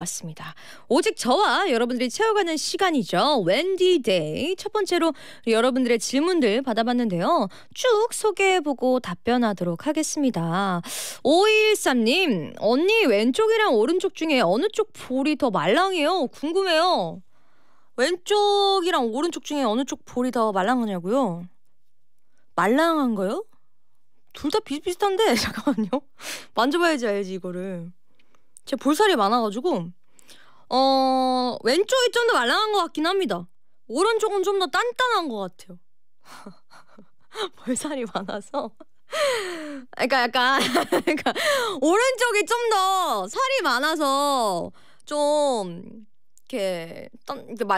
맞습니다. 오직 저와 여러분들이 채워가는 시간이죠. 웬디 데이. 첫 번째로 여러분들의 질문들 받아봤는데요. 쭉 소개해보고 답변하도록 하겠습니다. 5213님, 언니 왼쪽이랑 오른쪽 중에 어느 쪽 볼이 더 말랑해요? 궁금해요. 왼쪽이랑 오른쪽 중에 어느 쪽 볼이 더 말랑하냐고요? 말랑한 거요? 둘 다 비슷비슷한데, 잠깐만요. 만져봐야지 알지, 이거를. 제 볼살이 많아가지고 어 왼쪽이 좀 더 말랑한 것 같긴 합니다. 오른쪽은 좀 더 단단한 것 같아요. 볼살이 많아서. 그러니까 약간 그러니까 오른쪽이 좀 더 살이 많아서 좀 이렇게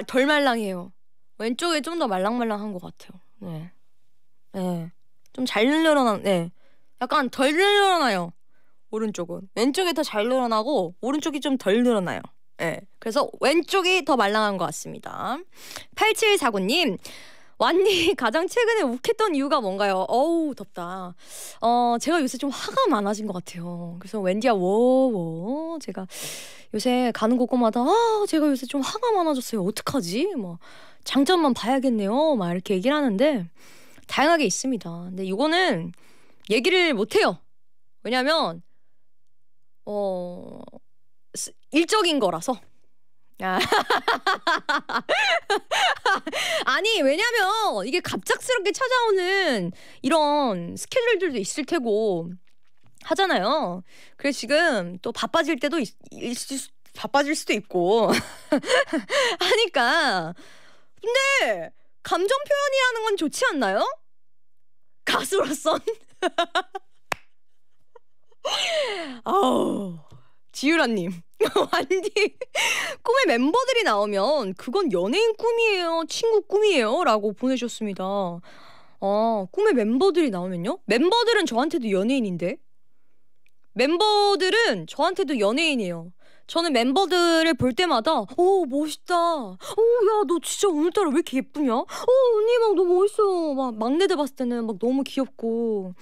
덜 말랑해요. 왼쪽이 좀 더 말랑말랑한 것 같아요. 네, 네, 좀잘늘어나 네, 약간 덜늘어나요 오른쪽은 왼쪽이 더 잘 늘어나고 오른쪽이 좀 덜 늘어나요. 예. 네. 그래서 왼쪽이 더 말랑한 것 같습니다. 8749님 완니 가장 최근에 욱했던 이유가 뭔가요? 어우 덥다. 어 제가 요새 좀 화가 많아진 것 같아요. 그래서 웬디야 워워 제가 요새 가는 곳곳마다 아 제가 요새 좀 화가 많아졌어요. 어떡하지? 뭐 장점만 봐야겠네요. 막 이렇게 얘기를 하는데 다양하게 있습니다. 근데 이거는 얘기를 못 해요. 왜냐면 어 일적인 거라서 아. 아니 왜냐면 이게 갑작스럽게 찾아오는 이런 스케줄들도 있을 테고 하잖아요. 그래서 지금 또 바빠질 때도 있, 있, 바빠질 수도 있고 하니까 근데 감정 표현이라는 건 좋지 않나요? 가수로선 아우 지유라님 완디 꿈에 멤버들이 나오면 그건 연예인 꿈이에요 친구 꿈이에요라고 보내셨습니다아 꿈에 멤버들이 나오면요? 멤버들은 저한테도 연예인인데 멤버들은 저한테도 연예인이에요. 저는 멤버들을 볼 때마다 오 멋있다 오야 너 진짜 오늘따라 왜 이렇게 예쁘냐 오 언니 막 너무 멋있어 막 막내들 봤을 때는 막 너무 귀엽고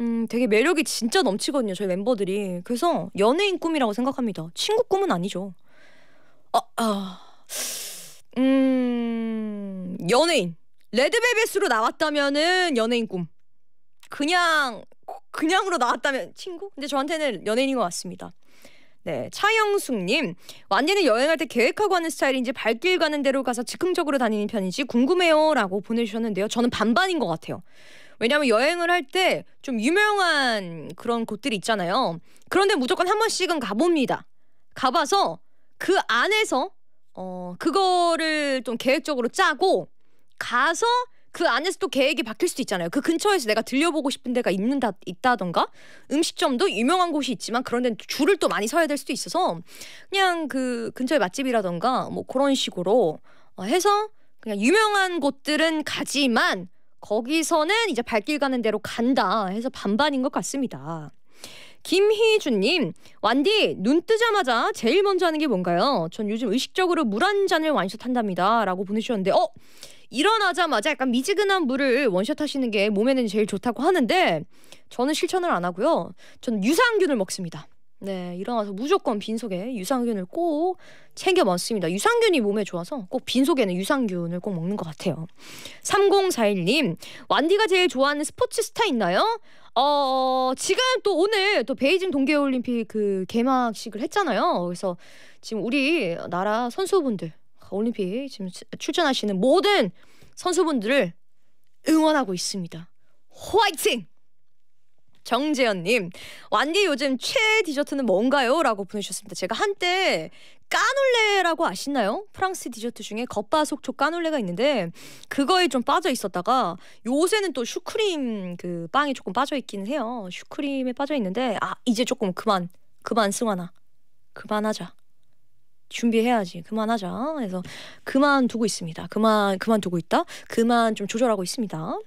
음 되게 매력이 진짜 넘치거든요 저희 멤버들이 그래서 연예인 꿈이라고 생각합니다 친구 꿈은 아니죠 아, 아. 음 연예인 레드벨벳으로 나왔다면은 연예인 꿈 그냥 그냥으로 나왔다면 친구 근데 저한테는 연예인인 것 같습니다 네, 차영숙님 완디는 여행할 때 계획하고 하는 스타일인지 발길 가는 대로 가서 즉흥적으로 다니는 편인지 궁금해요라고 보내주셨는데요. 저는 반반인 것 같아요. 왜냐하면 여행을 할 때 좀 유명한 그런 곳들이 있잖아요. 그런데 무조건 한 번씩은 가봅니다. 가봐서 그 안에서 어 그거를 좀 계획적으로 짜고 가서 그 안에서 또 계획이 바뀔 수도 있잖아요. 그 근처에서 내가 들려보고 싶은 데가 있는다 있다던가 음식점도 유명한 곳이 있지만 그런 데는 줄을 또 많이 서야 될 수도 있어서 그냥 그근처에 맛집이라던가 뭐 그런 식으로 어, 해서 그냥 유명한 곳들은 가지만 거기서는 이제 발길 가는 대로 간다 해서 반반인 것 같습니다. 김희준님, 완디, 눈 뜨자마자 제일 먼저 하는 게 뭔가요? 전 요즘 의식적으로 물 한 잔을 완샷한답니다. 라고 보내주셨는데, 어? 일어나자마자 약간 미지근한 물을 원샷 하시는 게 몸에는 제일 좋다고 하는데 저는 실천을 안 하고요. 저는 유산균을 먹습니다. 네, 일어나서 무조건 빈속에 유산균을 꼭 챙겨 먹습니다. 유산균이 몸에 좋아서 꼭 빈속에는 유산균을 꼭 먹는 것 같아요. 3041님, 완디가 제일 좋아하는 스포츠 스타 있나요? 어, 지금 또 오늘 또 베이징 동계올림픽 그 개막식을 했잖아요. 그래서 지금 우리 나라 선수분들 올림픽 지금 출전하시는 모든 선수분들을 응원하고 있습니다. 화이팅! 정재현님, 완디 요즘 최애 디저트는 뭔가요? 라고 보내주셨습니다. 제가 한때 까놀레라고 아시나요? 프랑스 디저트 중에 겉바속촉 까놀레가 있는데 그거에 좀 빠져 있었다가 요새는 또 슈크림 그 빵이 조금 빠져 있긴 해요. 슈크림에 빠져 있는데 아 이제 조금 그만 그만 승환아 그만하자 준비해야지 그만하자 그래서 그만 두고 있습니다 그만 그만 두고 있다 그만 좀 조절하고 있습니다